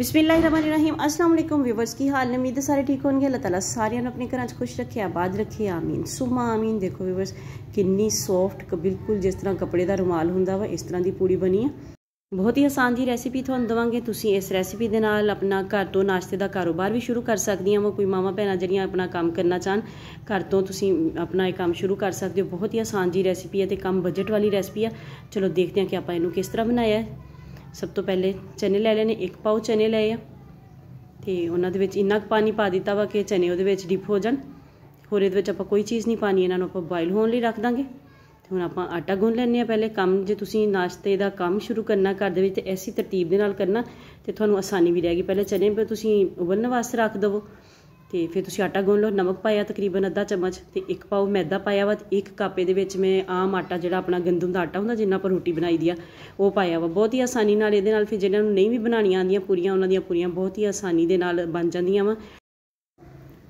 ਬਿਸਮਿਲ੍ਲਾਹਿਰਰਹਿਮਾਨਿਰਰਹੀਮ ਅਸਲਾਮ ਅਲੈਕੁਮ ਵਿਵਰਸ ਕੀ ਹਾਲ ਨੇ ਉਮੀਦ ਸਾਰੇ ਠੀਕ ਹੋਣਗੇ ਅੱਲਾਹ ਤਾਲਾ ਸਾਰਿਆਂ ਨੂੰ ਆਪਣੇ ਘਰਾਂ 'ਚ ਖੁਸ਼ ਰੱਖੇ ਆਬਾਦ ਰੱਖੇ ਆਮੀਨ ਸੁਮਾ ਆਮੀਨ ਦੇਖੋ ਵਿਵਰਸ ਕਿੰਨੀ ਸੌਫਟ ਬਿਲਕੁਲ ਜਿਸ ਤਰ੍ਹਾਂ ਕੱਪੜੇ ਦਾ ਰੁਮਾਲ ਹੁੰਦਾ ਵਾ ਇਸ ਤਰ੍ਹਾਂ ਦੀ ਪੂੜੀ ਬਣੀ ਆ ਬਹੁਤ ਹੀ ਆਸਾਨ ਜੀ ਰੈਸਿਪੀ ਤੁਹਾਨੂੰ ਦਵਾਂਗੇ ਤੁਸੀਂ ਇਸ ਰੈਸਿਪੀ ਦੇ ਨਾਲ ਆਪਣਾ ਘਰ ਤੋਂ ਨਾਸ਼ਤੇ ਦਾ ਕਾਰੋਬਾਰ ਵੀ ਸ਼ੁਰੂ ਕਰ ਸਕਦੀਆਂ ਹੋ ਕੋਈ ਮਾਮਾ ਭੈਣਾਂ ਜਿਹੜੀਆਂ ਆਪਣਾ ਕੰਮ ਕਰਨਾ ਚਾਹਣ ਘਰ ਤੋਂ ਤੁਸੀਂ ਆਪਣਾ ਇਹ ਕੰਮ ਸ਼ੁਰੂ ਕਰ ਸਕਦੇ ਹੋ ਬਹੁਤ ਹੀ ਆਸਾਨ ਜੀ ਰੈਸਿਪੀ ਹੈ ਤੇ ਕੰਮ ਬਜਟ ਵਾਲੀ ਰੈਸਿਪੀ ਆ ਚਲੋ ਦੇਖਦੇ ਹਾਂ ਕਿ ਆਪਾਂ ਇਹਨੂੰ ਕਿਸ ਤਰ੍ਹਾਂ ਬਣਾਇਆ ਹੈ ਸਭ ਤੋਂ ਪਹਿਲੇ ਚਨੇ ਲੈ ਲੈਣੇ ਇੱਕ ਪਾਉ ਚਨੇ ਲਏ ਆ ਤੇ ਉਹਨਾਂ ਦੇ ਵਿੱਚ ਇੰਨਾ ਕੁ ਪਾਣੀ ਪਾ ਦਿੱਤਾ ਵਾ ਕਿ ਚਨੇ ਉਹਦੇ ਵਿੱਚ ਡਿਪ ਹੋ ਜਾਣ ਹੋਰ ਇਹਦੇ ਵਿੱਚ ਆਪਾਂ ਕੋਈ ਚੀਜ਼ ਨਹੀਂ ਪਾਣੀ ਇਹਨਾਂ ਨੂੰ ਆਪਾਂ ਬੋਇਲ ਹੋਣ ਲਈ ਰੱਖ ਦਾਂਗੇ ਤੇ ਹੁਣ ਆਪਾਂ ਆਟਾ ਗੁੰਨ ਲੈਣੇ ਆ ਪਹਿਲੇ ਕੰਮ ਜੇ ਤੁਸੀਂ ਨਾਸ਼ਤੇ ਦਾ ਕੰਮ ਸ਼ੁਰੂ ਕਰਨਾ ਘਰ ਦੇ ਵਿੱਚ ਤੇ ਐਸੀ ਤਰਤੀਬ ਦੇ ਨਾਲ ਕਰਨਾ ਤੇ ਤੁਹਾਨੂੰ ਆਸਾਨੀ ਵੀ ਰਹੇਗੀ ਪਹਿਲੇ ਚਨੇ ਤੁਸੀਂ ਉਬਲਣ ਵਾਸਤੇ ਰੱਖ ਦਵੋ ਤੇ ਫਿਰ ਤੁਸੀਂ ਆਟਾ ਗੁੰਨ ਲਓ ਨਮਕ ਪਾਇਆ ਤਕਰੀਬਨ ਅੱਧਾ ਚਮਚ ਤੇ ਇੱਕ ਪਾਉ ਮੈਦਾ ਪਾਇਆ ਵਾ ਤੇ ਇੱਕ ਕਾਪੇ ਦੇ ਵਿੱਚ ਮੈਂ ਆਮ ਆਟਾ ਜਿਹੜਾ ਆਪਣਾ ਗੰਦਮ ਦਾ ਆਟਾ ਹੁੰਦਾ ਜਿੰਨਾ ਆਪਾਂ ਰੋਟੀ ਬਣਾਈ ਦੀ ਆ ਉਹ ਪਾਇਆ ਵਾ ਬਹੁਤ ਹੀ ਆਸਾਨੀ ਨਾਲ ਇਹਦੇ ਨਾਲ ਫਿਰ ਜਿਹਨਾਂ ਨੂੰ ਨਹੀਂ ਵੀ ਬਣਾਣੀਆਂ ਆਂਦੀਆਂ ਪੂਰੀਆਂ ਉਹਨਾਂ ਦੀਆਂ ਪੂਰੀਆਂ ਬਹੁਤ ਹੀ ਆਸਾਨੀ ਦੇ ਨਾਲ ਬਣ ਜਾਂਦੀਆਂ ਵਾ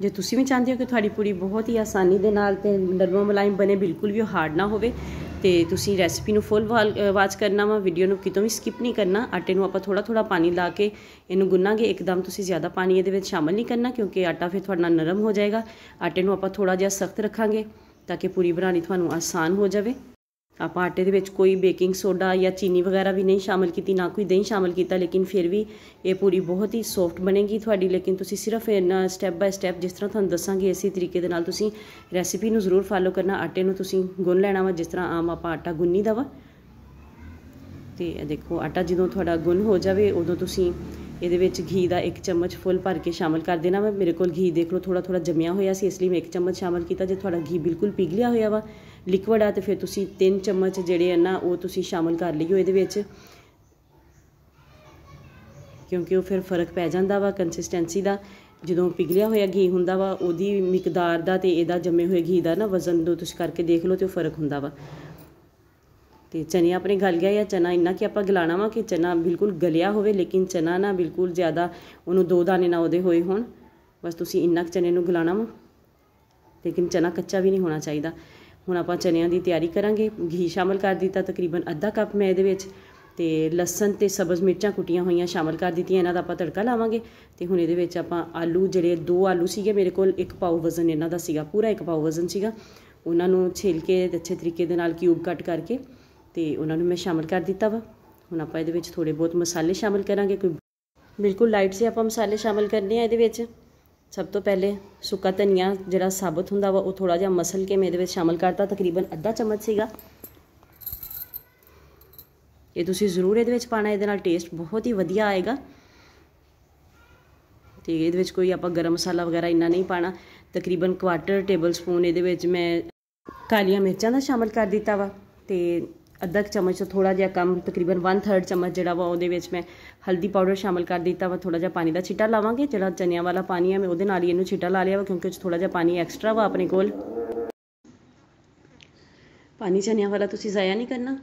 ਜੇ ਤੁਸੀਂ ਵੀ ਚਾਹੁੰਦੇ ਹੋ ਕਿ ਤੁਹਾਡੀ ਪੂਰੀ ਬਹੁਤ ਹੀ ਆਸਾਨੀ ਦੇ ਨਾਲ ਤੇ ਨਰਮ ਮਲਾਈ ਬਣੇ ਬਿਲਕੁਲ ਵੀ ਹਾਰਡ ਨਾ ਹੋਵੇ ਤੇ ਤੁਸੀਂ ਰੈਸਪੀ ਨੂੰ ਫੁੱਲ ਵਾਚ ਕਰਨਾ ਵਾ ਵੀਡੀਓ ਨੂੰ ਕਿਤੋਂ ਵੀ ਸਕਿਪ ਨਹੀਂ ਕਰਨਾ ਆਟੇ ਨੂੰ ਆਪਾਂ ਥੋੜਾ ਥੋੜਾ ਪਾਣੀ ਲਾ ਕੇ ਇਹਨੂੰ ਗੁੰਨਾਂਗੇ ਇੱਕਦਮ ਤੁਸੀਂ ਜ਼ਿਆਦਾ ਪਾਣੀ ਇਹਦੇ ਵਿੱਚ ਸ਼ਾਮਲ ਨਹੀਂ ਕਰਨਾ ਕਿਉਂਕਿ ਆਟਾ ਫਿਰ ਤੁਹਾਡਾ ਨਰਮ ਹੋ ਜਾਏਗਾ ਆਟੇ ਨੂੰ ਆਪਾਂ ਥੋੜਾ ਜਿਹਾ ਸਖਤ ਰੱਖਾਂਗੇ ਤਾਂ ਕਿ ਪੂਰੀ ਬਣਾਣੀ ਤੁਹਾਨੂੰ ਆਸਾਨ ਹੋ ਜਾਵੇ ਆਪਾਂ ਆਟੇ ਦੇ ਵਿੱਚ ਕੋਈ ਬੇਕਿੰਗ ਸੋਡਾ ਜਾਂ ਚੀਨੀ ਵਗੈਰਾ ਵੀ ਨਹੀਂ ਸ਼ਾਮਲ ਕੀਤੀ ਨਾ ਕੋਈ ਦਹੀਂ ਸ਼ਾਮਲ ਕੀਤਾ ਲੇਕਿਨ ਫਿਰ ਵੀ ਇਹ ਪੂਰੀ ਬਹੁਤ ਹੀ ਸੌਫਟ ਬਣੇਗੀ ਤੁਹਾਡੀ ਲੇਕਿਨ ਤੁਸੀਂ ਸਿਰਫ ਇਹਨਾਂ ਸਟੈਪ ਬਾਈ ਸਟੈਪ ਜਿਸ ਤਰ੍ਹਾਂ ਤੁਹਾਨੂੰ ਦੱਸਾਂਗੇ ਇਸੇ ਤਰੀਕੇ ਦੇ ਨਾਲ ਤੁਸੀਂ ਰੈਸਿਪੀ ਨੂੰ ਜ਼ਰੂਰ ਫਾਲੋ ਕਰਨਾ ਆਟੇ ਨੂੰ ਤੁਸੀਂ ਗੁੰਨ ਲੈਣਾ ਵਾ ਜਿਸ ਤਰ੍ਹਾਂ ਆਮ ਆਪਾਂ ਆਟਾ ਗੁੰਨੀ ਵਾ ਤੇ ਦੇਖੋ ਆਟਾ ਜਦੋਂ ਤੁਹਾਡਾ ਗੁੰਨ ਹੋ ਜਾਵੇ ਉਦੋਂ ਤੁਸੀਂ ਇਹਦੇ ਵਿੱਚ ਘੀ ਦਾ ਇੱਕ ਚਮਚ ਫੁੱਲ ਭਰ ਕੇ ਸ਼ਾਮਲ ਕਰ ਦੇਣਾ ਵਾ ਮੇਰੇ ਕੋਲ ਘੀ ਦੇਖ ਲਓ ਥੋੜਾ ਥੋੜਾ ਜੰਮਿਆ ਹੋਇਆ ਸੀ ਇਸ ਲਈ ਮੈਂ ਇੱਕ ਚਮਚ ਸ਼ਾਮਲ ਕੀਤਾ ਜੇ ਤੁਹਾਡਾ ਘੀ ਬਿਲਕੁਲ ਪਿਘਲਿਆ ਹੋਇਆ ਵਾ ਲਿਕਵਿਡ ਆ ਤੇ ਫਿਰ ਤੁਸੀਂ ਤਿੰਨ ਚਮਚ ਜਿਹੜੇ ਆ ਨਾ ਉਹ ਤੁਸੀਂ ਸ਼ਾਮਲ ਕਰ ਲਿਓ ਇਹਦੇ ਵਿੱਚ ਕਿਉਂਕਿ ਉਹ ਫਿਰ ਫਰਕ ਪੈ ਜਾਂਦਾ ਵਾ ਕੰਸਿਸਟੈਂਸੀ ਦਾ ਜਦੋਂ ਪਿਘਲਿਆ ਹੋਇਆ ਘੀ ਹੁੰਦਾ ਵਾ ਉਹਦੀ ਮਿਕਦਾਰ ਦਾ ਤੇ ਇਹਦਾ ਜੰਮੇ ਹੋਏ ਘੀ ਦਾ ਨਾ ਵਜ਼ਨ ਦੋ ਤੁਸੀਂ ਕਰਕੇ ਦੇਖ ਲਓ ਤੇ ਉਹ ਫਰਕ ਹੁੰਦਾ ਵਾ ਤੇ ਚਨੇ ਆਪਣੇ ਗਲ ਗਿਆ ਜਾਂ ਚਨਾ ਇੰਨਾ ਕਿ ਆਪਾਂ ਗਲਾਣਾ ਵਾ ਕਿ ਚਨਾ ਬਿਲਕੁਲ ਗਲਿਆ ਹੋਵੇ ਲੇਕਿਨ ਚਨਾ ਨਾ ਬਿਲਕੁਲ ਜ਼ਿਆਦਾ ਉਹਨੂੰ ਦੋ ਦਾਣੇ ਨਾ ਉਹਦੇ ਹੋਏ ਹੋਣ ਬਸ ਤੁਸੀਂ ਇੰਨਾ ਕਿ ਚਨੇ ਨੂੰ ਗਲਾਣਾ ਵਾ ਲੇਕਿਨ ਚਨਾ ਕੱਚਾ ਵੀ ਨਹੀਂ ਹੋਣਾ ਚਾਹੀਦਾ ਹੁਣ ਆਪਾਂ ਚਨਿਆਂ ਦੀ ਤਿਆਰੀ ਕਰਾਂਗੇ ਘੀ ਸ਼ਾਮਲ ਕਰ ਦਿੱਤਾ ਤਕਰੀਬਨ ਅੱਧਾ ਕੱਪ ਮੈਂ ਇਹਦੇ ਵਿੱਚ ਤੇ ਲਸਣ ਤੇ ਸਬਜ਼ ਮਿਰਚਾਂ ਕੁੱਟੀਆਂ ਹੋਈਆਂ ਸ਼ਾਮਲ ਕਰ ਦਿੱਤੀਆਂ ਇਹਨਾਂ ਦਾ ਆਪਾਂ ਤੜਕਾ ਲਾਵਾਂਗੇ ਤੇ ਹੁਣ ਇਹਦੇ ਵਿੱਚ ਆਪਾਂ ਆਲੂ ਜਿਹੜੇ ਦੋ ਆਲੂ ਸੀਗੇ ਮੇਰੇ ਕੋਲ ਇੱਕ ਪਾਉ ਵਜ਼ਨ ਇਹਨਾਂ ਦਾ ਸੀਗਾ ਪੂਰਾ ਇੱਕ ਪਾਉ ਵਜ਼ਨ ਸੀਗਾ ਉਹਨਾਂ ਨੂੰ ਛਿਲ ਕੇ ਅੱਛੇ ਤਰੀਕੇ ਦੇ ਨਾਲ ਕਿਊਬ ਕੱਟ ਕਰਕੇ ਤੇ ਉਹਨਾਂ ਨੂੰ ਮੈਂ ਸ਼ਾਮਿਲ ਕਰ ਦਿੱਤਾ ਵਾ ਹੁਣ ਆਪਾਂ ਇਹਦੇ ਵਿੱਚ ਥੋੜੇ ਬਹੁਤ ਮਸਾਲੇ ਸ਼ਾਮਿਲ ਕਰਾਂਗੇ ਕੋਈ ਬਿਲਕੁਲ ਲਾਈਟ ਸੇ ਆਪਾਂ ਮਸਾਲੇ ਸ਼ਾਮਿਲ ਕਰਨੇ ਆ ਇਹਦੇ ਵਿੱਚ ਸਭ ਤੋਂ ਪਹਿਲੇ ਸੁੱਕਾ ਧਨੀਆ ਜਿਹੜਾ ਸਾਬਤ ਹੁੰਦਾ ਵਾ ਉਹ ਥੋੜਾ ਜਿਹਾ ਮਸਲ ਕੇ ਮੈਂ ਇਹਦੇ ਵਿੱਚ ਸ਼ਾਮਿਲ ਕਰਤਾ ਤਕਰੀਬਨ ਅੱਧਾ ਚਮਚ ਸੀਗਾ ਇਹ ਤੁਸੀਂ ਜ਼ਰੂਰ ਇਹਦੇ ਵਿੱਚ ਪਾਣਾ ਇਹਦੇ ਨਾਲ ਟੇਸਟ ਬਹੁਤ ਹੀ ਵਧੀਆ ਆਏਗਾ ਤੇ ਇਹਦੇ ਵਿੱਚ ਕੋਈ ਆਪਾਂ ਗਰਮ ਮਸਾਲਾ ਵਗੈਰਾ ਇੰਨਾ ਨਹੀਂ ਪਾਣਾ ਤਕਰੀਬਨ ਕੁਆਟਰ ਟੇਬਲ ਸਪੂਨ ਇਹਦੇ ਵਿੱਚ ਮੈਂ ਕਾਲੀਆਂ ਮਿਰਚਾਂ ਦਾ ਸ਼ਾਮਿਲ ਕਰ ਦਿੱਤਾ ਵਾ ਤੇ ਅੱਧਾ ਚਮਚ ਤੋਂ ਥੋੜਾ ਜਿਹਾ ਕਮ ਤਕਰੀਬਨ 1/3 ਚਮਚ ਜਿਹੜਾ ਵਾ ਉਹਦੇ ਵਿੱਚ ਮੈਂ ਹਲਦੀ ਪਾਊਡਰ ਸ਼ਾਮਿਲ ਕਰ ਦਿੱਤਾ ਵਾ ਥੋੜਾ ਜਿਹਾ ਪਾਣੀ ਦਾ ਛਿੱਟਾ ਲਾਵਾਂਗੇ ਜਿਹੜਾ ਚਨਿਆਂ ਵਾਲਾ ਪਾਣੀ ਆ ਮੈਂ ਉਹਦੇ ਨਾਲ ਹੀ ਇਹਨੂੰ ਛਿੱਟਾ ਲਾ ਲਿਆ ਵਾ ਕਿਉਂਕਿ ਉਹ ਥੋੜਾ ਜਿਹਾ ਪਾਣੀ ਐਕਸਟਰਾ ਵਾ ਆਪਣੇ ਕੋਲ ਪਾਣੀ ਚਨਿਆਂ ਵਾਲਾ ਤੁਸੀਂ ਜ਼ਾਇਆ ਨਹੀਂ ਕਰਨਾ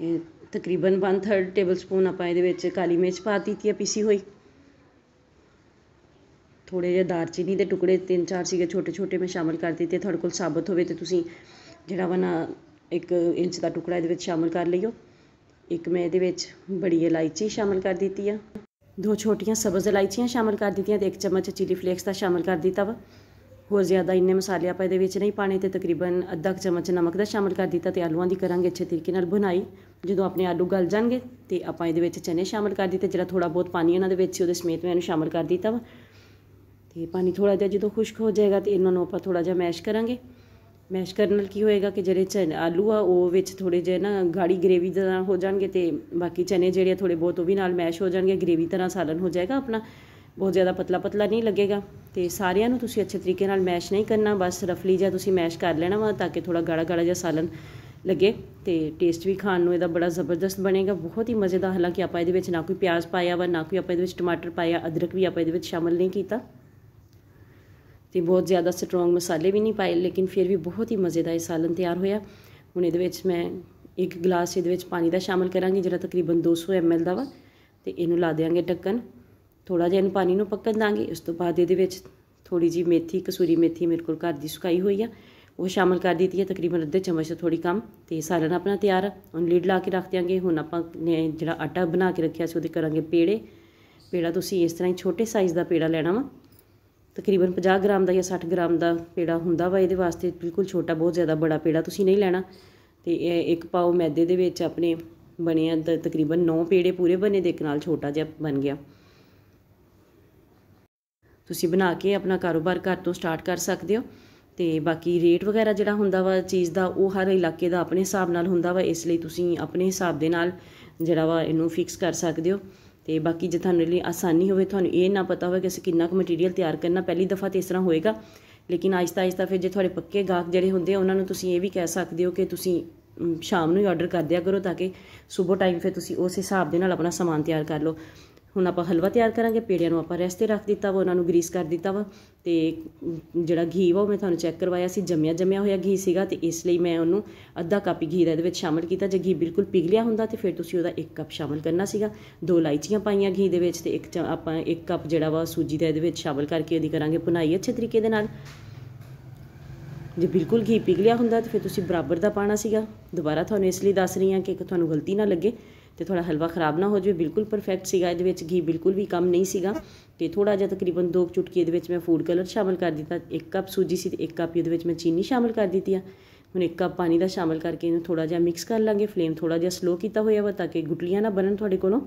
ਇਹ ਤਕਰੀਬਨ 1/3 ਟੇਬਲ ਸਪੂਨ ਆਪਾਂ ਇਹਦੇ ਵਿੱਚ ਕਾਲੀ ਮਿਰਚ ਪਾ ਦਿੱਤੀ ਹੈ ਪੀਸੀ ਹੋਈ ਥੋੜੇ ਜਿਹਾ ਦਾਰਚੀਨੀ ਦੇ ਟੁਕੜੇ 3-4 ਸੀਗੇ ਛੋਟੇ-ਛੋਟੇ ਮੈਂ ਸ਼ਾਮਿਲ ਕਰ ਦਿੱਤੇ ਤੁਹਾਡੇ ਕੋਲ ਸਾਬਤ ਹੋਵੇ ਤੇ ਤੁਸੀਂ ਜਿਹੜਾ ਵਾ ਨਾ ਇੱਕ ਇੰਚ ਦਾ ਟੁਕੜਾ ਇਹਦੇ ਵਿੱਚ ਸ਼ਾਮਲ ਕਰ ਲਿਓ ਇੱਕ ਮੈਂ ਇਹਦੇ ਵਿੱਚ ਬੜੀ ਇਲਾਇਚੀ ਸ਼ਾਮਲ ਕਰ ਦਿੱਤੀ ਆ ਦੋ ਛੋਟੀਆਂ ਸਬਜ਼ ਇਲਾਇਚੀਆਂ ਸ਼ਾਮਲ ਕਰ ਦਿੱਤੀਆਂ ਤੇ ਇੱਕ ਚਮਚ ਚਿਲੀ ਫਲੇਕਸ ਦਾ ਸ਼ਾਮਲ ਕਰ ਦਿੱਤਾ ਵਾ ਹੋਰ ਜ਼ਿਆਦਾ ਇੰਨੇ ਮਸਾਲੇ ਆਪਾਂ ਇਹਦੇ ਵਿੱਚ ਨਹੀਂ ਪਾਣੇ ਤੇ ਤਕਰੀਬਨ ਅੱਧਾ ਚਮਚ ਨਮਕ ਦਾ ਸ਼ਾਮਲ ਕਰ ਦਿੱਤਾ ਤੇ ਆਲੂਆਂ ਦੀ ਕਰਾਂਗੇ ਅੱਛੇ ਤਰੀਕੇ ਨਾਲ ਬੁਨਾਈ ਜਦੋਂ ਆਪਣੇ ਆਲੂ ਗਲ ਜਾਣਗੇ ਤੇ ਆਪਾਂ ਇਹਦੇ ਵਿੱਚ ਚਨੇ ਸ਼ਾਮਲ ਕਰ ਦਿੱਤੇ ਜਿਹੜਾ ਥੋੜਾ ਬਹੁਤ ਪਾਣੀ ਇਹਨਾਂ ਦੇ ਵਿੱਚ ਉਹਦੇ ਸਮੇਤ ਮੈਂ ਇਹਨੂੰ ਸ਼ਾਮਲ ਕਰ ਦਿੱਤਾ ਵਾ ਤੇ ਪਾਣੀ ਥੋੜਾ ਜਿਹਾ ਜਦੋਂ ਖੁਸ਼ਕ ਹੋ ਜਾਏਗਾ ਤੇ ਇਹਨਾਂ ਨੂੰ ਆਪਾਂ ਥੋੜਾ ਜਿਹਾ ਮੈਸ਼ ਕਰਾਂਗੇ ਮੈਸ਼ ਕਰਨ ਨਾਲ ਕੀ ਹੋਏਗਾ ਕਿ ਜਿਹੜੇ ਚਨ ਆਲੂ ਆ ਉਹ ਵਿੱਚ ਥੋੜੇ ਜਿਹਾ ਨਾ ਗਾੜੀ ਗ੍ਰੇਵੀ ਤਰ੍ਹਾਂ ਹੋ ਜਾਣਗੇ ਤੇ ਬਾਕੀ ਚਨੇ ਜਿਹੜੇ ਥੋੜੇ ਬਹੁਤ ਉਹ ਵੀ ਨਾਲ ਮੈਸ਼ ਹੋ ਜਾਣਗੇ ਗ੍ਰੇਵੀ ਤਰ੍ਹਾਂ ਸਾਲਨ ਹੋ ਜਾਏਗਾ ਆਪਣਾ ਬਹੁਤ ਜ਼ਿਆਦਾ ਪਤਲਾ ਪਤਲਾ ਨਹੀਂ ਲੱਗੇਗਾ ਤੇ ਸਾਰਿਆਂ ਨੂੰ ਤੁਸੀਂ ਅੱਛੇ ਤਰੀਕੇ ਨਾਲ ਮੈਸ਼ ਨਹੀਂ ਕਰਨਾ ਬਸ ਰਫਲੀ ਜਿਹਾ ਤੁਸੀਂ ਮੈਸ਼ ਕਰ ਲੈਣਾ ਵਾ ਤਾਂ ਕਿ ਥੋੜਾ ਗਾੜਾ ਗਾੜਾ ਜਿਹਾ ਸਾਲਨ ਲੱਗੇ ਤੇ ਟੇਸਟ ਵੀ ਖਾਣ ਨੂੰ ਇਹਦਾ ਬੜਾ ਜ਼ਬਰਦਸਤ ਬਣੇਗਾ ਬਹੁਤ ਹੀ ਮਜ਼ੇਦਾਰ ਹਾਲਾਂਕਿ ਆਪਾਂ ਇਹਦੇ ਵਿੱਚ ਨਾ ਕੋਈ ਪਿਆਜ਼ ਪਾਇਆ ਵਾ ਨਾ ਕੋਈ ਆਪਾਂ ਇਹਦੇ ਵਿੱਚ ਟਮਾਟਰ ਪਾਇਆ ਅਦਰਕ ਵੀ ਆਪਾਂ ਇਹਦੇ ਵਿੱਚ ਸ਼ਾਮਲ ਨਹੀਂ ਕੀਤਾ ਤੇ ਬਹੁਤ ਜ਼ਿਆਦਾ ਸਟਰੋਂਗ ਮਸਾਲੇ ਵੀ ਨਹੀਂ ਪਾਏ ਲੇਕਿਨ ਫਿਰ ਵੀ ਬਹੁਤ ਹੀ ਮਜ਼ੇਦਾਰ ਇਹ ਸਾਲਨ ਤਿਆਰ ਹੋਇਆ ਹੁਣ ਇਹਦੇ ਵਿੱਚ ਮੈਂ ਇੱਕ ਗਲਾਸ ਇਹਦੇ ਵਿੱਚ ਪਾਣੀ ਦਾ ਸ਼ਾਮਲ ਕਰਾਂਗੀ ਜਿਹੜਾ ਤਕਰੀਬਨ 200 ml ਦਾ ਵਾ ਤੇ ਇਹਨੂੰ ਲਾ ਦੇਵਾਂਗੇ ਢੱਕਣ ਥੋੜਾ ਜਿਹਾ ਇਹਨੂੰ ਪਾਣੀ ਨੂੰ ਪੱਕਣ ਦਾਂਗੇ ਉਸ ਤੋਂ ਬਾਅਦ ਇਹਦੇ ਵਿੱਚ ਥੋੜੀ ਜੀ ਮੇਥੀ ਕਸੂਰੀ ਮੇਥੀ ਮੇਰੇ ਕੋਲ ਘਰ ਦੀ ਸੁਕਾਈ ਹੋਈ ਆ ਉਹ ਸ਼ਾਮਲ ਕਰ ਦਿੱਤੀ ਹੈ ਤਕਰੀਬਨ ਅੱਧੇ ਚਮਚ ਤੋਂ ਥੋੜੀ ਕਮ ਤੇ ਸਾਲਨ ਆਪਣਾ ਤਿਆਰ ਹੁਣ ਲੀਡ ਲਾ ਕੇ ਰੱਖ ਦਿਆਂਗੇ ਹੁਣ ਆਪਾਂ ਜਿਹੜਾ ਆਟਾ ਬਣਾ ਕੇ ਰੱਖਿਆ ਸੀ ਉਹਦੇ ਕਰਾਂਗੇ ਪੇੜੇ ਪੇੜਾ ਤੁਸੀਂ ਇਸ ਤਰ੍ਹਾਂ ਹੀ ਛੋਟੇ ਸਾਈਜ਼ ਦਾ ਪੇੜਾ ਲੈਣਾ ਵਾ ਤਕਰੀਬਨ 50 ਗ੍ਰਾਮ ਦਾ ਜਾਂ 60 ਗ੍ਰਾਮ ਦਾ ਪੇੜਾ ਹੁੰਦਾ ਵਾ ਇਹਦੇ ਵਾਸਤੇ ਬਿਲਕੁਲ ਛੋਟਾ ਬਹੁਤ ਜ਼ਿਆਦਾ ਬੜਾ ਪੇੜਾ ਤੁਸੀਂ ਨਹੀਂ ਲੈਣਾ ਤੇ ਇਹ ਇੱਕ ਪਾਉ ਮੈਦੇ ਦੇ ਵਿੱਚ ਆਪਣੇ ਬਣੇ ਆ ਤਕਰੀਬਨ 9 ਪੇੜੇ ਪੂਰੇ ਬਣੇ ਦੇ ਨਾਲ ਛੋਟਾ ਜਿਹਾ ਬਣ ਗਿਆ ਤੁਸੀਂ ਬਣਾ ਕੇ ਆਪਣਾ ਕਾਰੋਬਾਰ ਘਰ ਤੋਂ ਸਟਾਰਟ ਕਰ ਸਕਦੇ ਹੋ ਤੇ ਬਾਕੀ ਰੇਟ ਵਗੈਰਾ ਜਿਹੜਾ ਹੁੰਦਾ ਵਾ ਚੀਜ਼ ਦਾ ਉਹ ਹਰ ਇਲਾਕੇ ਦਾ ਆਪਣੇ ਹਿਸਾਬ ਨਾਲ ਹੁੰਦਾ ਵਾ ਇਸ ਲਈ ਤੁਸੀਂ ਆਪਣੇ ਹਿਸਾਬ ਦੇ ਨਾਲ ਜਿਹੜਾ ਵਾ ਇਹਨੂੰ ਫਿਕਸ ਕਰ ਸਕਦੇ ਹੋ ਤੇ ਬਾਕੀ ਜੇ ਤੁਹਾਨੂੰ ਲਈ ਆਸਾਨੀ ਹੋਵੇ ਤੁਹਾਨੂੰ ਇਹ ਨਾ ਪਤਾ ਹੋਵੇ ਕਿ ਅਸੀਂ ਕਿੰਨਾ ਕੁ ਮਟੀਰੀਅਲ ਤਿਆਰ ਕਰਨਾ ਪਹਿਲੀ ਦਫਾ ਤੇ ਇਸ ਤਰ੍ਹਾਂ ਹੋਏਗਾ ਲੇਕਿਨ ਆਇਸਤਾ ਆਇਸਤਾ ਫਿਰ ਜੇ ਤੁਹਾਡੇ ਪੱਕੇ ਗਾਹਕ ਜਿਹੜੇ ਹੁੰਦੇ ਆ ਉਹਨਾਂ ਨੂੰ ਤੁਸੀਂ ਇਹ ਵੀ ਕਹਿ ਸਕਦੇ ਹੋ ਕਿ ਤੁਸੀਂ ਸ਼ਾਮ ਨੂੰ ਹੀ ਆਰਡਰ ਕਰ ਦਿਆ ਕਰੋ ਤਾਂ ਕਿ ਸਵੇਰ ਟਾਈਮ ਫਿਰ ਤੁਸੀਂ ਉਸ ਹਿਸਾਬ ਦੇ ਨਾਲ ਆਪਣਾ ਸਮਾਨ ਤਿਆਰ ਕਰ ਲਓ ਹੁਣ ਆਪਾਂ ਹਲਵਾ ਤਿਆਰ ਕਰਾਂਗੇ ਪੇੜਿਆਂ ਨੂੰ ਆਪਾਂ ਰੈਸਟ ਤੇ ਰੱਖ ਦਿੱਤਾ ਵਾ ਉਹਨਾਂ ਨੂੰ ਗਰੀਸ ਕਰ ਦਿੱਤਾ ਵਾ ਤੇ ਜਿਹੜਾ ਘੀ ਵਾ ਉਹ ਮੈਂ ਤੁਹਾਨੂੰ ਚੈੱਕ ਕਰਵਾਇਆ ਸੀ ਜੰਮਿਆ ਜੰਮਿਆ ਹੋਇਆ ਘੀ ਸੀਗਾ ਤੇ ਇਸ ਲਈ ਮੈਂ ਉਹਨੂੰ ਅੱਧਾ ਕੱਪ ਘੀ ਦਾ ਇਹਦੇ ਵਿੱਚ ਸ਼ਾਮਲ ਕੀਤਾ ਜੇ ਘੀ ਬਿਲਕੁਲ ਪਿਘਲਿਆ ਹੁੰਦਾ ਤੇ ਫਿਰ ਤੁਸੀਂ ਉਹਦਾ 1 ਕੱਪ ਸ਼ਾਮਲ ਕਰਨਾ ਸੀਗਾ ਦੋ ਲਾਈਚੀਆਂ ਪਾਈਆਂ ਘੀ ਦੇ ਵਿੱਚ ਤੇ ਇੱਕ ਆਪਾਂ 1 ਕੱਪ ਜਿਹੜਾ ਵਾ ਸੂਜੀ ਦਾ ਇਹਦੇ ਵਿੱਚ ਸ਼ਾਮਲ ਕਰਕੇ ਉਹਦੀ ਕਰਾਂਗੇ ਭੁਨਾਈ ਅੱਛੇ ਤਰੀਕੇ ਦੇ ਨਾਲ ਜੇ ਬਿਲਕੁਲ ਘੀ ਪਿਘਲਿਆ ਹੁੰਦਾ ਤੇ ਫਿਰ ਤੁਸੀਂ ਬਰਾਬਰ ਦਾ ਪਾਣਾ ਸੀਗਾ ਦੁਬਾਰਾ ਤੁਹਾਨੂੰ ਇਸ ਲਈ ਦੱਸ ਰਹੀ ਹਾਂ ਕਿ ਤੁਹਾਨੂੰ ਗਲਤੀ ਨਾ ਲੱਗੇ ਤੇ ਥੋੜਾ ਹਲਵਾ ਖਰਾਬ ਨਾ ਹੋ ਜਾਵੇ ਬਿਲਕੁਲ ਪਰਫੈਕਟ ਸੀਗਾ ਇਹਦੇ ਵਿੱਚ ਘੀ ਬਿਲਕੁਲ ਵੀ ਕਮ ਨਹੀਂ ਸੀਗਾ ਤੇ ਥੋੜਾ ਜਿਹਾ ਤਕਰੀਬਨ 2 ਚੁਟਕੀ ਇਹਦੇ ਵਿੱਚ ਮੈਂ ਫੂਡ ਕਲਰ ਸ਼ਾਮਿਲ ਕਰ ਦਿੱਤਾ 1 ਕੱਪ ਸੂਜੀ ਸੀ ਤੇ 1 ਕੱਪ ਇਹਦੇ ਵਿੱਚ ਮੈਂ ਚੀਨੀ ਸ਼ਾਮਿਲ ਕਰ ਦਿੱਤੀ ਆ ਹੁਣ 1 ਕੱਪ ਪਾਣੀ ਦਾ ਸ਼ਾਮਿਲ ਕਰਕੇ ਇਹਨੂੰ ਥੋੜਾ ਜਿਹਾ ਮਿਕਸ ਕਰ ਲਾਂਗੇ ਫਲੇਮ ਥੋੜਾ ਜਿਹਾ ਸਲੋ ਕੀਤਾ ਹੋਇਆ ਵਾ ਤਾਂ ਕਿ ਗੁਟਲੀਆਂ ਨਾ ਬਣਨ ਤੁਹਾਡੇ ਕੋਲੋਂ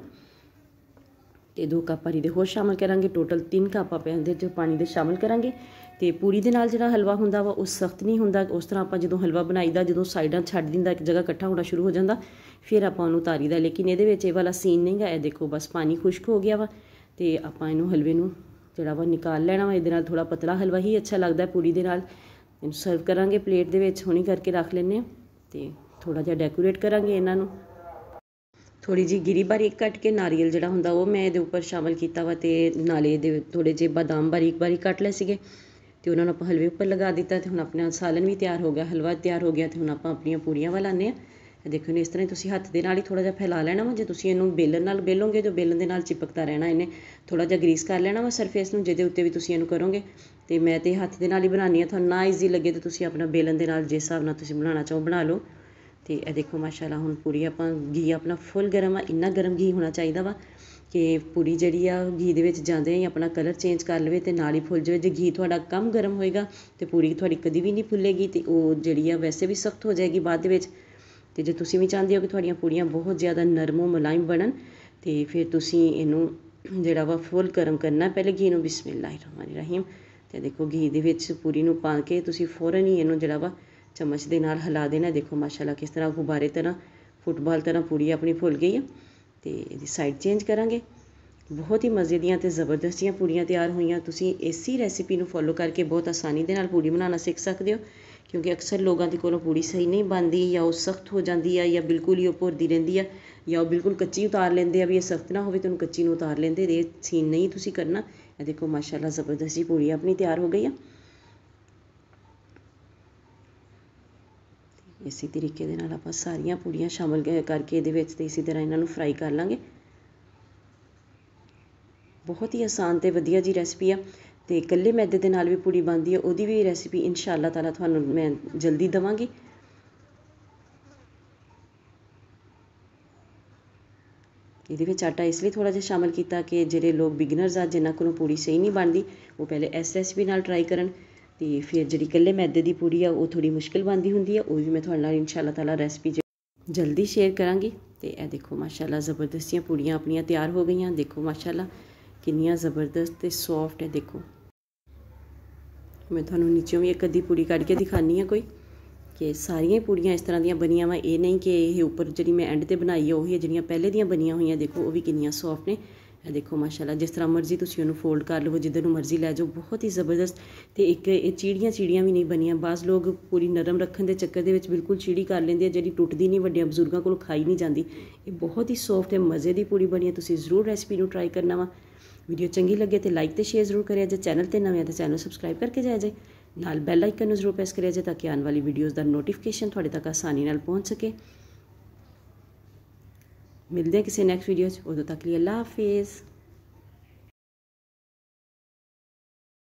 ਤੇ 2 ਕੱਪ ਪਾਣੀ ਦੇ ਹੋਰ ਸ਼ਾਮਲ ਕਰਾਂਗੇ ਟੋਟਲ 3 ਕੱਪ ਆਪਾਂ ਇਹਦੇ ਚ ਪਾਣੀ ਦੇ ਸ਼ਾਮਲ ਕਰਾਂਗੇ ਤੇ ਪੂਰੀ ਦੇ ਨਾਲ ਜਿਹੜਾ ਹਲਵਾ ਹੁੰਦਾ ਵਾ ਉਹ ਸਖਤ ਨਹੀਂ ਹੁੰਦਾ ਉਸ ਤਰ੍ਹਾਂ ਆਪਾਂ ਜਦੋਂ ਹਲਵਾ ਬਣਾਈਦਾ ਜਦੋਂ ਸਾਈਡਾਂ ਛੱਡ ਦਿੰਦਾ ਇੱਕ ਜਗ੍ਹਾ ਇਕੱਠਾ ਹੋਣਾ ਸ਼ੁਰੂ ਹੋ ਜਾਂਦਾ ਫਿਰ ਆਪਾਂ ਉਹਨੂੰ ਤਾਰੀਦਾ ਲੇਕਿਨ ਇਹਦੇ ਵਿੱਚ ਇਹ ਵਾਲਾ ਸੀਨ ਨਹੀਂਗਾ ਇਹ ਦੇਖੋ ਬਸ ਪਾਣੀ ਖੁਸ਼ਕ ਹੋ ਗਿਆ ਵਾ ਤੇ ਆਪਾਂ ਇਹਨੂੰ ਹਲਵੇ ਨੂੰ ਜਿਹੜਾ ਵਾ ਨਿਕਾਲ ਲੈਣਾ ਵਾ ਇਹਦੇ ਨਾਲ ਥੋੜਾ ਪਤਲਾ ਹਲਵਾ ਹੀ ਅੱਛਾ ਲੱਗਦਾ ਪੂਰੀ ਦੇ ਨਾਲ ਇਹਨੂੰ ਸਰਵ ਕਰਾਂਗੇ ਪਲੇਟ ਦੇ ਵਿੱਚ ਹੁਣੀ ਕਰਕੇ ਰੱਖ ਲੈਨੇ ਤੇ ਥੋੜਾ ਜਿਹਾ ਡੈਕੋਰੇਟ ਕਰਾਂਗੇ ਇਹਨਾਂ ਨੂੰ ਥੋੜ੍ਹੀ ਜਿਹੀ ਗਿਰੀ ਬਾਰੀਕ ਕੱਟ ਕੇ ਨਾਰੀਅਲ ਜਿਹੜਾ ਹੁੰਦਾ ਉਹ ਮੈਂ ਇਹਦੇ ਉੱਪਰ ਸ਼ਾਮਿਲ ਕੀਤਾ ਵਾ ਅਤੇ ਨਾਲੇ ਇਹਦੇ ਥੋੜ੍ਹੇ ਜਿਹੇ ਬਾਦਾਮ ਬਾਰੀਕ ਬਾਰੀਕ ਕੱਟ ਲਏ ਸੀਗੇ ਅਤੇ ਉਹਨਾਂ ਨੂੰ ਆਪਾਂ ਹਲਵੇ ਉੱਪਰ ਲਗਾ ਦਿੱਤਾ ਅਤੇ ਹੁਣ ਆਪਣਾ ਸਾਲਨ ਵੀ ਤਿਆਰ ਹੋ ਗਿਆ ਹਲਵਾ ਤਿਆਰ ਹੋ ਗਿਆ ਅਤੇ ਹੁਣ ਆਪਾਂ ਆਪਣੀਆਂ ਪੂਰੀਆਂ ਵੱਲ ਆ ਹਾਂ ਦੇਖੋ ਨੇ ਇਸ ਤਰ੍ਹਾਂ ਤੁਸੀਂ ਹੱਥ ਦੇ ਨਾਲ ਹੀ ਥੋੜ੍ਹਾ ਜਿਹਾ ਫੈਲਾ ਲੈਣਾ ਵਾ ਜੇ ਤੁਸੀਂ ਇਹਨੂੰ ਬੇਲਣ ਨਾਲ ਬੇਲੋਗੇ ਤਾਂ ਬੇਲਣ ਦੇ ਨਾਲ ਚਿਪਕਦਾ ਰਹਿਣਾ ਇਹਨੇ ਥੋੜ੍ਹਾ ਜਿਹਾ ਗਰੀਸ ਕਰ ਲੈਣਾ ਵਾ ਸਰਫੇਸ ਨੂੰ ਜਿਹਦੇ ਉੱਤੇ ਵੀ ਤੁਸੀਂ ਇਹਨੂੰ ਕਰੋਗੇ ਅਤੇ ਮੈਂ ਤੇ ਹੱਥ ਦੇ ਨਾਲ ਹੀ ਬਣਾਉਣੀ ਆ ਤੁਹਾਨੂੰ ਨਾ ਈਜ਼ੀ ਲੱਗੇ ਤਾਂ ਤੁਸੀਂ ਆਪਣਾ ਬੇਲਣ ਦੇ ਨਾਲ ਜਿਸ ਹਿਸਾਬ ਨਾਲ ਤੁਸੀਂ ਬਣਾਉਣਾ ਚਾਹੋ ਬਣਾ ਲਓ ਤੇ ਇਹ ਦੇਖੋ ਮਾਸ਼ਾਅੱਲਾ ਹੁਣ ਪੂਰੀ ਆਪਾਂ ਘੀ ਆਪਣਾ ਫੁੱਲ ਗਰਮ ਆ ਇੰਨਾ ਗਰਮ ਘੀ ਹੋਣਾ ਚਾਹੀਦਾ ਵਾ ਕਿ ਪੂਰੀ ਜਿਹੜੀ ਆ ਘੀ ਦੇ ਵਿੱਚ ਜਾਂਦੇ ਹੀ ਆਪਣਾ ਕਲਰ ਚੇਂਜ ਕਰ ਲਵੇ ਤੇ ਨਾਲ ਹੀ ਫੁੱਲ ਜਾਵੇ ਜੇ ਘੀ ਤੁਹਾਡਾ ਕਮ ਗਰਮ ਹੋਏਗਾ ਤੇ ਪੂਰੀ ਤੁਹਾਡੀ ਕਦੀ ਵੀ ਨਹੀਂ ਫੁੱਲੇਗੀ ਤੇ ਉਹ ਜਿਹੜੀ ਆ ਵੈਸੇ ਵੀ ਸਖਤ ਹੋ ਜਾਏਗੀ ਬਾਅਦ ਦੇ ਵਿੱਚ ਤੇ ਜੇ ਤੁਸੀਂ ਵੀ ਚਾਹੁੰਦੇ ਹੋ ਕਿ ਤੁਹਾਡੀਆਂ ਪੂੜੀਆਂ ਬਹੁਤ ਜ਼ਿਆਦਾ ਨਰਮੋ ਮੁਲਾਇਮ ਬਣਨ ਤੇ ਫਿਰ ਤੁਸੀਂ ਇਹਨੂੰ ਜਿਹੜਾ ਵਾ ਫੁੱਲ ਗਰਮ ਕਰਨਾ ਪਹਿਲੇ ਘੀ ਨੂੰ ਬਿਸਮਿਲ੍ਲਾਹਿਰ ਰਹਿਮਾਨਿਰ ਰਹੀਮ ਤੇ ਦੇਖੋ ਘੀ ਦੇ ਵਿੱਚ ਪੂਰੀ ਨੂੰ ਪਾ ਕੇ ਤੁਸੀਂ ਫੌਰਨ ਹੀ ਇਹਨੂੰ ਜਿਹੜਾ ਵਾ ਚਮਚ ਦੇ ਨਾਲ ਹਿਲਾ ਦੇਣਾ ਦੇਖੋ ਮਾਸ਼ਾਅੱਲਾ ਕਿਸ ਤਰ੍ਹਾਂ ਗੁਬਾਰੇ ਤਰ੍ਹਾਂ ਫੁੱਟਬਾਲ ਤਰ੍ਹਾਂ ਪੂਰੀ ਆਪਣੀ ਫੁੱਲ ਗਈ ਹੈ ਤੇ ਇਹਦੀ ਸਾਈਡ ਚੇਂਜ ਕਰਾਂਗੇ ਬਹੁਤ ਹੀ ਮਜ਼ੇ ਦੀਆਂ ਤੇ ਜ਼ਬਰਦਸਤੀਆਂ ਪੂਰੀਆਂ ਤਿਆਰ ਹੋਈਆਂ ਤੁਸੀਂ ਇਸੀ ਰੈਸਿਪੀ ਨੂੰ ਫੋਲੋ ਕਰਕੇ ਬਹੁਤ ਆਸਾਨੀ ਦੇ ਨਾਲ ਪੂਰੀ ਬਣਾਉਣਾ ਸਿੱਖ ਸਕਦੇ ਹੋ ਕਿਉਂਕਿ ਅਕਸਰ ਲੋਕਾਂ ਦੇ ਕੋਲੋਂ ਪੂਰੀ ਸਹੀ ਨਹੀਂ ਬਣਦੀ ਜਾਂ ਉਹ ਸਖਤ ਹੋ ਜਾਂਦੀ ਹੈ ਜਾਂ ਬਿਲਕੁਲ ਹੀ ਉਪਰ ਦੀ ਰਹਿੰਦੀ ਹੈ ਜਾਂ ਉਹ ਬਿਲਕੁਲ ਕੱਚੀ ਉਤਾਰ ਲੈਂਦੇ ਆ ਵੀ ਇਹ ਸਖਤ ਨਾ ਹੋਵੇ ਤੈਨੂੰ ਕੱਚੀ ਨੂੰ ਉਤਾਰ ਲੈਂਦੇ ਇਹ ਸੀਨ ਨਹੀਂ ਤੁਸੀਂ ਕਰਨਾ ਇਹ ਦੇਖੋ ਮਾਸ਼ਾਅੱਲਾ ਜ਼ਬਰਦਸਤੀ ਪੂਰੀ ਆਪਣੀ ਤਿਆਰ ਹੋ ਗਈ ਆ ਇਸੇ ਤਰੀਕੇ ਦੇ ਨਾਲ ਆਪਾਂ ਸਾਰੀਆਂ ਪੂੜੀਆਂ ਸ਼ਾਮਲ ਕਰਕੇ ਇਹਦੇ ਵਿੱਚ ਤੇ ਇਸੇ ਤਰ੍ਹਾਂ ਇਹਨਾਂ ਨੂੰ ਫਰਾਈ ਕਰ ਲਾਂਗੇ ਬਹੁਤ ਹੀ ਆਸਾਨ ਤੇ ਵਧੀਆ ਜੀ ਰੈਸਪੀ ਆ ਤੇ ਇਕੱਲੇ ਮੈਦੇ ਦੇ ਨਾਲ ਵੀ ਪੂੜੀ ਬਣਦੀ ਹੈ ਉਹਦੀ ਵੀ ਰੈਸਪੀ ਇਨਸ਼ਾ ਅੱਲਾਹ ਤਾਲਾ ਤੁਹਾਨੂੰ ਮੈਂ ਜਲਦੀ ਦਵਾਂਗੀ ਇਹਦੇ ਵਿੱਚ ਆਟਾ ਇਸ ਲਈ ਥੋੜਾ ਜਿਹਾ ਸ਼ਾਮਲ ਕੀਤਾ ਕਿ ਜਿਹੜੇ ਲੋਕ ਬਿਗਨਰਸ ਆ ਜਿਨ੍ਹਾਂ ਕੋਲੋਂ ਪੂਰੀ ਸਹੀ ਨਹੀਂ ਬਣਦੀ ਉਹ ਪਹਿਲੇ ਇਸ ਨਾਲ ਟਰਾਈ ਕਰਨ ਅਤੇ ਫਿਰ ਜਿਹੜੀ ਇਕੱਲੇ ਮੈਦੇ ਦੀ ਪੂਰੀ ਆ ਉਹ ਥੋੜ੍ਹੀ ਮੁਸ਼ਕਿਲ ਬਣਦੀ ਹੁੰਦੀ ਆ ਉਹ ਵੀ ਮੈਂ ਤੁਹਾਡੇ ਨਾਲ ਇਨਸ਼ਾਅੱਲਾ ਤਾਲਾ ਰੈਸਪੀ ਜਲਦੀ ਸ਼ੇਅਰ ਕਰਾਂਗੀ ਤੇ ਇਹ ਦੇਖੋ ਮਾਸ਼ਾਅੱਲਾ ਜ਼ਬਰਦਸਤੀਆਂ ਪੂੜੀਆਂ ਆਪਣੀਆਂ ਤਿਆਰ ਹੋ ਗਈਆਂ ਦੇਖੋ ਮਾਸ਼ਾਅੱਲਾ ਕਿੰਨੀਆਂ ਜ਼ਬਰਦਸਤ ਤੇ ਸੌਫਟ ਹੈ ਦੇਖੋ ਮੈਂ ਤੁਹਾਨੂੰ ਨੀਚੋਂ ਵੀ ਇੱਕ ਅੱਧੀ ਪੂੜੀ ਕੱਢ ਕੇ ਦਿਖਾਨੀ ਆ ਕੋਈ ਕਿ ਸਾਰੀਆਂ ਪੂੜੀਆਂ ਇਸ ਤਰ੍ਹਾਂ ਦੀਆਂ ਬਣੀਆਂ ਵਾ ਇਹ ਨਹੀਂ ਕਿ ਇਹ ਉੱਪਰ ਜਿਹੜੀ ਮੈਂ ਐਂਡ ਤੇ ਬਣਾਈ ਹੈ ਉਹੀ ਜਿਹੜੀਆਂ ਪਹਿਲੇ ਦੀਆਂ ਬਣੀਆਂ ਹੋਈਆਂ ਦੇਖੋ ਉਹ ਵੀ ਕਿੰਨੀਆਂ ਸੌਫਟ ਨੇ ਇਹ ਦੇਖੋ ਮਾਸ਼ਾਅੱਲਾ ਜਿਸ ਤਰ੍ਹਾਂ ਮਰਜ਼ੀ ਤੁਸੀਂ ਉਹਨੂੰ ਫੋਲਡ ਕਰ ਲਵੋ ਜਿੱਦਾਂ ਨੂੰ ਮਰਜ਼ੀ ਲੈ ਜਾਓ ਬਹੁਤ ਹੀ ਜ਼ਬਰਦਸਤ ਤੇ ਇੱਕ ਇਹ ਚੀੜੀਆਂ ਚੀੜੀਆਂ ਵੀ ਨਹੀਂ ਬਣੀਆਂ ਬਾਸ ਲੋਕ ਪੂਰੀ ਨਰਮ ਰੱਖਣ ਦੇ ਚੱਕਰ ਦੇ ਵਿੱਚ ਬਿਲਕੁਲ ਚੀੜੀ ਕਰ ਲੈਂਦੇ ਆ ਜਿਹੜੀ ਟੁੱਟਦੀ ਨਹੀਂ ਵੱਡੇ ਬਜ਼ੁਰਗਾਂ ਕੋਲ ਖਾਈ ਨਹੀਂ ਜਾਂਦੀ ਇਹ ਬਹੁਤ ਹੀ ਸੌਫਟ ਤੇ ਮਜ਼ੇ ਦੀ ਪੂਰੀ ਬਣੀ ਹੈ ਤੁਸੀਂ ਜ਼ਰੂਰ ਰੈਸਪੀ ਨੂੰ ਟਰਾਈ ਕਰਨਾ ਵਾ ਵੀਡੀਓ ਚੰਗੀ ਲੱਗੇ ਤੇ ਲਾਈਕ ਤੇ ਸ਼ੇਅਰ ਜ਼ਰੂਰ ਕਰਿਆ ਜੇ ਚੈਨਲ ਤੇ ਨਵੇਂ ਆ ਤਾਂ ਚੈਨਲ ਸਬਸਕ੍ਰਾਈਬ ਕਰਕੇ ਜਾਇਆ ਜੇ ਨਾਲ ਬੈਲ ਆਈਕਨ ਨੂੰ ਜ਼ਰੂਰ ਪ੍ਰੈਸ ਕਰਿਆ ਜੇ ਤਾਂ ਕਿ ਆਉਣ ਵਾਲੀ ਵੀਡੀਓਜ਼ ਦਾ ਨੋਟੀਫਿਕੇਸ਼ਨ ਤੁਹਾਡੇ ਤੱਕ ਆਸਾਨੀ ਨਾਲ ਪਹੁੰਚ ਸਕੇ ਮਿਲਦੇ ਹਾਂ ਕਿਸੇ ਨੈਕਸਟ ਵੀਡੀਓ 'ਚ ਉਦੋਂ ਤੱਕ ਲਈ ਅੱਲਾ ਹਾਫਿਜ਼